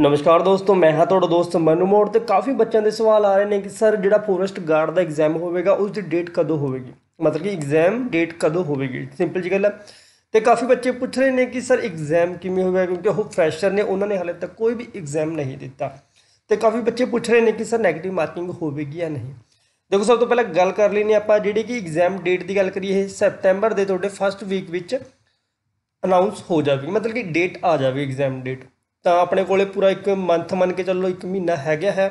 ਨਮਸਕਾਰ ਦੋਸਤੋ ਮੈਂ ਹਾਂ ਤੁਹਾਡਾ ਦੋਸਤ ਮਨੂ ਮੋੜ ਤੇ ਕਾਫੀ ਬੱਚਿਆਂ ਦੇ ਸਵਾਲ ਆ ਰਹੇ ਨੇ ਕਿ ਸਰ ਜਿਹੜਾ ਫੋਰੈਸਟ ਗਾਰਡ ਦਾ ਐਗਜ਼ਾਮ ਹੋਵੇਗਾ ਉਸ ਦੀ ਡੇਟ ਕਦੋਂ ਹੋਵੇਗੀ ਮਤਲਬ ਕਿ ਐਗਜ਼ਾਮ ਡੇਟ ਕਦੋਂ ਹੋਵੇਗੀ ਸਿੰਪਲ ਜੀ ਗੱਲ ਹੈ ਤੇ ਕਾਫੀ ਬੱਚੇ ਪੁੱਛ ਰਹੇ ਨੇ ਕਿ ਸਰ ਐਗਜ਼ਾਮ ਕਿਵੇਂ ਹੋਵੇਗਾ ਕਿਉਂਕਿ ਉਹ ਫਰੈਸ਼ਰ ਨੇ ਉਹਨਾਂ ਨੇ ਹਾਲੇ ਤੱਕ ਕੋਈ ਵੀ ਐਗਜ਼ਾਮ ਨਹੀਂ ਦਿੱਤਾ ਤੇ ਕਾਫੀ ਬੱਚੇ ਪੁੱਛ ਰਹੇ ਨੇ ਕਿ ਸਰ 네ਗੇਟਿਵ ਮਾਰਕਿੰਗ ਹੋਵੇਗੀ ਜਾਂ ਨਹੀਂ ਦੇਖੋ ਸਭ ਤੋਂ ਪਹਿਲਾਂ ਗੱਲ ਕਰ ਨੇ ਆਪਾਂ ਜਿਹੜੀ ਕਿ ਐਗਜ਼ਾਮ ਡੇਟ ਦੀ ਗੱਲ ਕਰੀਏ ਇਹ ਸੈਪਟੈਂਬਰ ਦੇ ਤੁਹਾਡੇ ਫਸਟ ਵੀਕ ਵਿੱਚ ਅਨਾਉਂਸ ਹੋ ਜਾਵੇਗੀ ਮਤਲਬ ਕਿ ਡੇਟ ਆ ਜਾਵੇ ਐਗਜ਼ਾਮ ਡੇਟ ਤਾਂ ਆਪਣੇ ਕੋਲੇ ਪੂਰਾ ਇੱਕ ਮੰਥ ਮੰਨ ਕੇ ਚੱਲੋ ਇੱਕ ਮਹੀਨਾ ਹੈਗਾ ਹੈ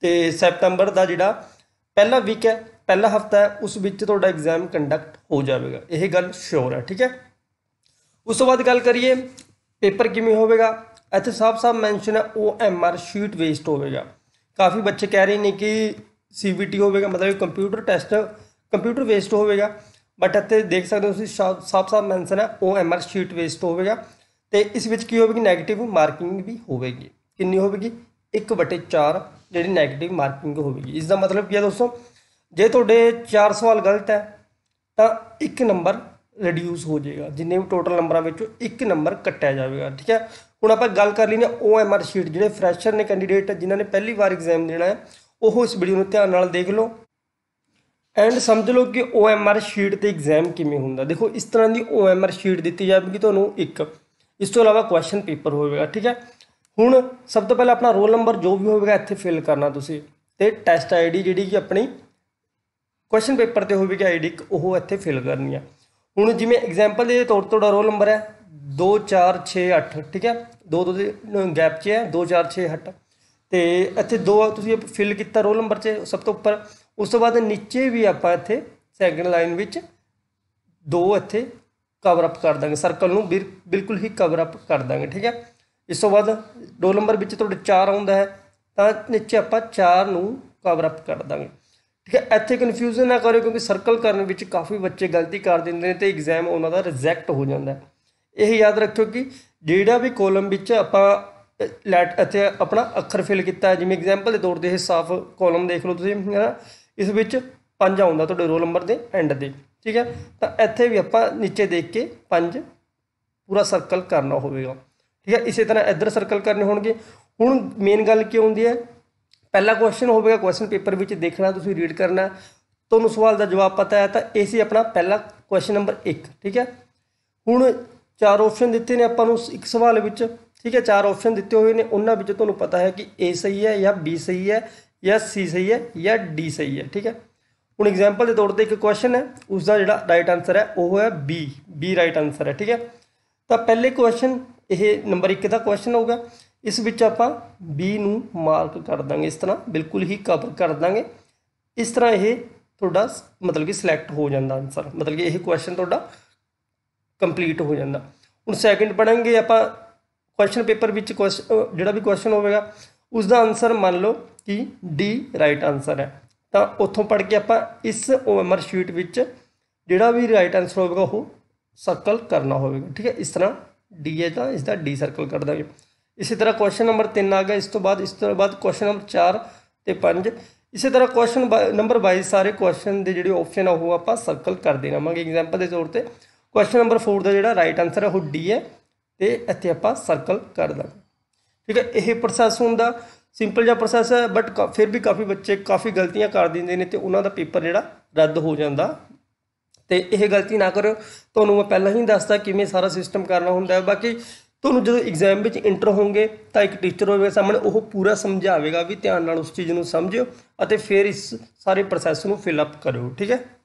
ਤੇ ਸੈਪਟੈਂਬਰ ਦਾ ਜਿਹੜਾ ਪਹਿਲਾ ਵੀਕ ਹੈ ਪਹਿਲਾ ਹਫਤਾ ਹੈ ਉਸ ਵਿੱਚ ਤੁਹਾਡਾ ਐਗਜ਼ਾਮ ਕੰਡਕਟ ਹੋ ਜਾਵੇਗਾ ਇਹ ਗੱਲ ਸ਼ੋਰ ਹੈ ਠੀਕ ਹੈ ਉਸ ਤੋਂ ਬਾਅਦ ਗੱਲ ਕਰੀਏ ਪੇਪਰ ਕਿਵੇਂ ਹੋਵੇਗਾ ਇੱਥੇ ਸਾਫ ਸਾਫ ਮੈਂਸ਼ਨ ਹੈ O M R sheet waste ਹੋਵੇਗਾ ਕਾਫੀ ਬੱਚੇ ਕਹਿ ਰਹੇ ਨੇ ਕਿ ਸੀਵੀਟੀ ਹੋਵੇਗਾ ਮਤਲਬ ਕੰਪਿਊਟਰ ਟੈਸਟ ਕੰਪਿਊਟਰ ਵੇਸਟ ਹੋਵੇਗਾ ਬਟ ਇੱਥੇ ਦੇਖ ਸਕਦੇ ਹੋ ਤੁਸੀਂ ਸਾਫ ਸਾਫ ਮੈਂਸ਼ਨ ਹੈ O M R sheet waste ਹੋਵੇਗਾ ਤੇ ਇਸ ਵਿੱਚ ਕੀ ਹੋਵੇਗੀ 네ਗੇਟਿਵ ਮਾਰਕਿੰਗ ਵੀ ਹੋਵੇਗੀ ਕਿੰਨੀ ਹੋਵੇਗੀ 1/4 ਜਿਹੜੀ 네ਗੇਟਿਵ ਮਾਰਕਿੰਗ ਹੋਵੇਗੀ ਇਸ ਦਾ ਮਤਲਬ ਕੀ ਹੈ ਦੋਸਤੋ ਜੇ ਤੁਹਾਡੇ 4 ਸਵਾਲ ਗਲਤ ਹੈ ਤਾਂ 1 ਨੰਬਰ ਰਿਡਿਊਸ ਹੋ ਜਾਏਗਾ ਜਿੰਨੇ ਵੀ ਟੋਟਲ ਨੰਬਰਾਂ ਵਿੱਚੋਂ 1 ਨੰਬਰ ਕੱਟਿਆ ਜਾਵੇਗਾ ਠੀਕ ਹੈ ਹੁਣ ਆਪਾਂ ਗੱਲ ਕਰ ਲੈਨੇ ਓਐਮਆਰ ਸ਼ੀਟ ਜਿਹੜੇ ਫਰੈਸ਼ਰ ਨੇ ਕੈਂਡੀਡੇਟ ਜਿਨ੍ਹਾਂ ਨੇ ਪਹਿਲੀ ਵਾਰ ਐਗਜ਼ਾਮ ਦੇਣਾ ਹੈ ਉਹ ਇਸ ਵੀਡੀਓ ਨੂੰ ਧਿਆਨ ਨਾਲ ਦੇਖ ਲਓ ਐਂਡ ਸਮਝ ਲਓ ਕਿ ਓਐਮਆਰ ਸ਼ੀਟ ਤੇ ਐਗਜ਼ਾਮ ਕਿਵੇਂ ਹੁੰਦਾ ਦੇਖੋ ਇਸ ਤਰ੍ਹਾਂ ਦੀ ਓਐਮਆਰ ਸ਼ੀਟ ਦਿੱਤੀ ਜਾਵੇਗੀ ਤੁਹਾਨੂੰ ਇੱਕ ਇਸ ਤੋਂ ਇਲਾਵਾ ਕੁਐਸਚਨ ਪੇਪਰ ਹੋਵੇਗਾ ਠੀਕ ਹੈ ਹੁਣ ਸਭ ਤੋਂ ਪਹਿਲਾਂ ਆਪਣਾ ਰੋਲ ਨੰਬਰ ਜੋ ਵੀ ਹੋਵੇਗਾ ਇੱਥੇ ਫਿਲ ਕਰਨਾ ਤੁਸੀਂ ਤੇ ਟੈਸਟ ਆਈਡੀ ਜਿਹੜੀ ਕਿ ਆਪਣੀ ਕੁਐਸਚਨ ਪੇਪਰ ਤੇ ਹੋਵੇਗੀ ਆਈਡੀ ਉਹ ਇੱਥੇ ਫਿਲ ਕਰਨੀ ਆ ਹੁਣ ਜਿਵੇਂ ਐਗਜ਼ਾਮਪਲ ਦੇ ਤੌਰ ਤੇ ਤੁਹਾਡਾ ਰੋਲ ਨੰਬਰ ਹੈ 2 4 6 8 ਠੀਕ ਹੈ ਦੋ ਦੋ ਦੇ ਗੈਪ 'ਚ ਹੈ 2 4 6 8 ਤੇ ਇੱਥੇ ਦੋ ਤੁਸੀਂ ਫਿਲ ਕੀਤਾ ਰੋਲ ਨੰਬਰ 'ਚ ਸਭ ਤੋਂ ਉੱਪਰ ਉਸ ਤੋਂ ਬਾਅਦ ਨੀਚੇ ਵੀ ਆਪਾਂ ਇੱਥੇ ਸੈਕੰਡ ਲਾਈਨ ਵਿੱਚ ਦੋ ਇੱਥੇ ਕਵਰ ਅਪ ਕਰ ਦਾਂਗੇ ਸਰਕਲ ਨੂੰ ਬਿਲਕੁਲ ਹੀ ਕਵਰ ਅਪ ਕਰ ਦਾਂਗੇ ਠੀਕ ਹੈ ਇਸ ਤੋਂ ਬਾਅਦ ਦੋ ਨੰਬਰ ਵਿੱਚ ਤੁਹਾਡੇ 4 ਆਉਂਦਾ ਹੈ ਤਾਂ ਨੀਚੇ ਆਪਾਂ 4 ਨੂੰ ਕਵਰ ਅਪ ਕਰ ਦਾਂਗੇ ਠੀਕ ਹੈ ਇੱਥੇ ਕਨਫਿਊਜ਼ਨ ਨਾ ਕਰੋ ਕਿਉਂਕਿ ਸਰਕਲ ਕਰਨ ਵਿੱਚ ਕਾਫੀ ਬੱਚੇ ਗਲਤੀ ਕਰ ਦਿੰਦੇ ਨੇ ਤੇ ਐਗਜ਼ਾਮ ਉਹਨਾਂ ਦਾ ਰਿਜੈਕਟ ਹੋ ਜਾਂਦਾ ਹੈ ਇਹ ਯਾਦ ਰੱਖਿਓ ਕਿ ਜਿਹੜਾ ਵੀ ਕਾਲਮ ਵਿੱਚ ਆਪਾਂ ਲੈਟ ਇੱਥੇ ਆਪਣਾ ਅੱਖਰ ਫਿਲ ਕੀਤਾ ਜਿਵੇਂ ਐਗਜ਼ਾਮਪਲ ਦੇ ਤੌਰ ਤੇ ਇਹ ਸਾਫ਼ ਕਾਲਮ ਦੇਖ ਲਓ ਤੁਸੀਂ ਇਸ ਵਿੱਚ 5 ਆਉਂਦਾ ਤੁਹਾਡੇ ਰੋਲ ਨੰਬਰ ਦੇ ਐਂਡ ਦੇ ਠੀਕ ਹੈ ਤਾਂ ਇੱਥੇ ਵੀ ਆਪਾਂ ਨੀਚੇ ਦੇਖ ਕੇ ਪੰਜ ਪੂਰਾ ਸਰਕਲ ਕਰਨਾ ਹੋਵੇਗਾ ਠੀਕ ਹੈ ਇਸੇ ਤਰ੍ਹਾਂ ਇੱਧਰ ਸਰਕਲ ਕਰਨੇ ਹੋਣਗੇ ਹੁਣ ਮੇਨ ਗੱਲ ਕੀ ਹੁੰਦੀ ਹੈ ਪਹਿਲਾ ਕੁਐਸਚਨ ਹੋਵੇਗਾ ਕੁਐਸਚਨ ਪੇਪਰ ਵਿੱਚ ਦੇਖਣਾ ਤੁਸੀਂ ਰੀਡ ਕਰਨਾ ਤੁਹਾਨੂੰ ਸਵਾਲ ਦਾ ਜਵਾਬ ਪਤਾ ਹੈ ਤਾਂ ਇਹ ਸੀ ਆਪਣਾ ਪਹਿਲਾ ਕੁਐਸਚਨ ਨੰਬਰ 1 ਠੀਕ ਹੈ ਹੁਣ ਚਾਰ ਆਪਸ਼ਨ ਦਿੱਤੇ ਨੇ ਆਪਾਂ ਨੂੰ ਇੱਕ ਸਵਾਲ ਵਿੱਚ ਠੀਕ ਹੈ ਚਾਰ ਆਪਸ਼ਨ ਦਿੱਤੇ ਹੋਏ ਨੇ ਉਹਨਾਂ ਵਿੱਚ ਤੁਹਾਨੂੰ ਪਤਾ ਹੈ ਕਿ A ਸਹੀ ਹੈ ਜਾਂ B ਸਹੀ ਹੈ ਜਾਂ C ਸਹੀ ਹੈ ਜਾਂ D ਸਹੀ ਹੈ ਠੀਕ ਹੈ ਹੁਣ ਐਗਜ਼ਾਮਪਲ ਦੇ ਤੌਰ ਤੇ ਇੱਕ ਕੁਐਸਚਨ ਹੈ ਉਸ ਦਾ ਜਿਹੜਾ ਰਾਈਟ ਆਨਸਰ ਹੈ ਉਹ ਹੈ ਬੀ ਬੀ ਰਾਈਟ ਆਨਸਰ ਹੈ ਠੀਕ ਹੈ ਤਾਂ ਪਹਿਲੇ ਕੁਐਸਚਨ ਇਹ ਨੰਬਰ 1 ਦਾ ਕੁਐਸਚਨ ਹੋਊਗਾ ਇਸ ਵਿੱਚ ਆਪਾਂ ਬੀ ਨੂੰ ਮਾਰਕ ਕਰ ਦਾਂਗੇ ਇਸ ਤਰ੍ਹਾਂ ਬਿਲਕੁਲ ਹੀ ਕਵਰ ਕਰ ਦਾਂਗੇ ਇਸ ਤਰ੍ਹਾਂ ਇਹ ਤੁਹਾਡਾ ਮਤਲਬ ਕਿ ਸਿਲੈਕਟ ਹੋ ਜਾਂਦਾ ਆਨਸਰ ਮਤਲਬ ਕਿ ਇਹ ਕੁਐਸਚਨ ਤੁਹਾਡਾ ਕੰਪਲੀਟ ਹੋ ਜਾਂਦਾ ਹੁਣ ਸੈਕਿੰਡ ਪੜਾਂਗੇ ਆਪਾਂ ਕੁਐਸਚਨ ਪੇਪਰ ਵਿੱਚ ਜਿਹੜਾ ਵੀ ਕੁਐਸਚਨ ਹੋਵੇਗਾ ਉਸ ਦਾ ਆਨਸਰ ਮੰਨ ਲਓ ਕਿ ਡੀ ਰਾਈਟ ਆਨਸਰ ਹੈ ਤਾਂ ਉੱਥੋਂ ਪੜ ਕੇ ਆਪਾਂ ਇਸ ਓਮਰ ਸ਼ੀਟ ਵਿੱਚ ਜਿਹੜਾ ਵੀ ਰਾਈਟ ਆਨਸਰ ਹੋਵੇਗਾ ਉਹ ਸਰਕਲ ਕਰਨਾ ਹੋਵੇਗਾ ਠੀਕ ਹੈ ਇਸ ਤਰ੍ਹਾਂ ਡੀ ਹੈ ਤਾਂ ਇਸ ਦਾ ਡੀ ਸਰਕਲ ਕਰ ਦਾਂਗੇ ਇਸੇ ਤਰ੍ਹਾਂ ਕੁਐਸਚਨ ਨੰਬਰ 3 ਆ ਗਿਆ ਇਸ ਤੋਂ ਬਾਅਦ ਇਸ ਤੋਂ ਬਾਅਦ ਕੁਐਸਚਨ ਨੰਬਰ 4 ਤੇ 5 ਇਸੇ ਤਰ੍ਹਾਂ ਕੁਐਸਚਨ ਨੰਬਰ 22 ਸਾਰੇ ਕੁਐਸਚਨ ਦੇ ਜਿਹੜੇ ਆਪਸ਼ਨ ਆ ਉਹ ਆਪਾਂ ਸਰਕਲ ਕਰ ਦੇਣਾਵਾਂਗੇ ਐਗਜ਼ਾਮਪਲ ਦੇ ਤੌਰ ਤੇ ਕੁਐਸਚਨ ਨੰਬਰ 4 ਦਾ ਜਿਹੜਾ ਰਾਈਟ ਆਨਸਰ ਹੈ ਉਹ ਡੀ ਹੈ ਤੇ ਇੱਥੇ ਆਪਾਂ ਸਰਕਲ ਕਰ ਦਾਂਗੇ ਠੀਕ ਹੈ ਇਹ ਪ੍ਰੋਸੈਸ ਹੁੰਦਾ ਸਿੰਪਲ ਜਿਹਾ ਪ੍ਰੋਸੈਸ ਹੈ ਬਟ ਫਿਰ ਵੀ ਕਾਫੀ ਬੱਚੇ ਕਾਫੀ ਗਲਤੀਆਂ ਕਰ ਦਿੰਦੇ ਨੇ ਤੇ ਉਹਨਾਂ ਦਾ ਪੇਪਰ ਜਿਹੜਾ ਰੱਦ ਹੋ ਜਾਂਦਾ ਤੇ ਇਹ ਗਲਤੀ ਨਾ ਕਰੋ ਤੁਹਾਨੂੰ ਮੈਂ ਪਹਿਲਾਂ ਹੀ ਦੱਸਤਾ ਕਿਵੇਂ ਸਾਰਾ ਸਿਸਟਮ ਕਰਨਾ ਹੁੰਦਾ ਹੈ ਬਾਕੀ ਤੁਹਾਨੂੰ ਜਦੋਂ ਐਗਜ਼ਾਮ ਵਿੱਚ ਇੰਟਰ ਹੋਵੋਗੇ ਤਾਂ ਇੱਕ ਟੀਚਰ ਹੋਵੇਗਾ ਸਾਹਮਣੇ ਉਹ ਪੂਰਾ ਸਮਝਾਵੇਗਾ ਵੀ ਧਿਆਨ ਨਾਲ ਉਸ ਚੀਜ਼ ਨੂੰ ਸਮਝਿਓ ਅਤੇ ਫਿਰ ਇਸ ਸਾਰੇ ਪ੍ਰੋਸੈਸ ਨੂੰ ਫਿਲ ਅਪ ਕਰੋ ਠੀਕ ਹੈ